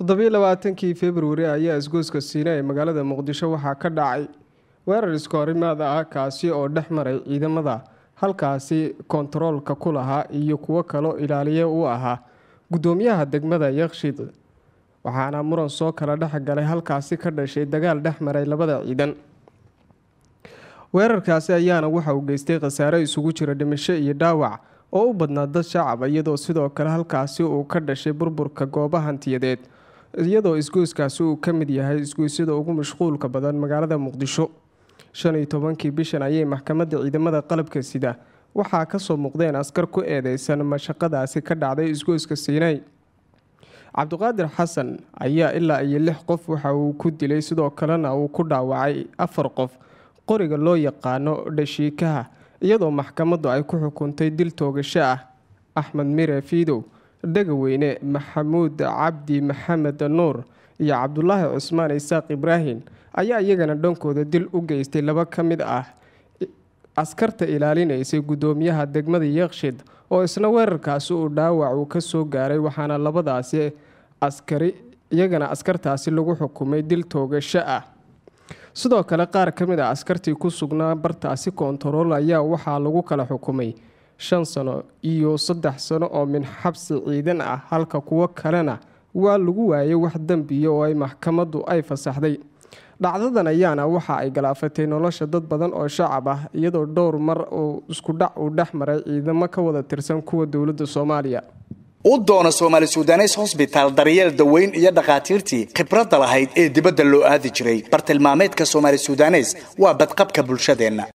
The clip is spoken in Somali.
toddobiyo labaatankii februari ayaa isgooska siina ee magaalada muqdisho waxaa ka dhacay weerar isku iskoorimaad ah kaasi oo dhex maray ciidamada halkaasi kontaroolka ku lahaa iyo kuwo kaloo ilaaliye u ahaa guddoomiyaha degmada yakshid waxaana muran soo kala dhex galay halkaasi ka dhashay dagaal dhex maray labada ciidan weerarkaasi ayaana waxa uu geystay khasaare isugu jira dhimasho iyo dhaawac oo u badnaa dad shacab iyadoo sidoo kale halkaasi uu ka dhashay burburka gooba hantiyadeed iyadoo isgoyskaasi uu ka mid yahay isgoysyada ugu mashquulka badan magaalada muqdisho shan iyo tobankii bishan ayay maxkamadda ciidamada qalabka sida waxaa kasoo muuqdeen askar ku eedeysan mashaqadaasi ka dhacday isgoyska siinay cabdiqaadir xasan ayaa ilaa iyo lix qof waxa uu ku dilay sidoo kalena uu ku dhaawacay afar qof qoriga loo yaqaano dhashiikaha iyadoo maxkamaddu ay ku xukuntay dil toogasho ah axmed mire fiidow dhegaweyne maxamuud cabdi maxamed nuur iyo cabdulaahi cusmaan isaaq ibraahim ayaa iyagana dhankooda dil u geystay laba ka mid ah askarta ilaalinaysay guddoomiyaha degmada yeekshid oo isna weerarkaasi uu dhaawac uu ka soo gaaray waxaana labadaasi askari iyagana askartaasi lagu xukumay dil toogasho ah sidoo kale qaar ka mid ah askartii ku sugnaa bartaasi koontarool ayaa waxaa lagu kala xukumay shan sano iyo saddex sano oo min xabsi ciidan ah halka kuwo kalena waa lagu waayay wax dembiya oo ay maxkamaddu ay fasaxday dhacdadan ayaana waxa ay galaafatay nolosha dad badan oo shacab ah iyadoo dhowr mar uu iskudhac uu dhex maray ciidamo ka wada tirsan kuwa dowladda soomaaliya u doono soomaali sudanes hosbitaal daryeel daweyn iyo dhakhaatiirtii khibradda lahayd ee dibadda loo aadi jiray bartilmaameedka soomaali sudanes waa badqabka bulshadeenna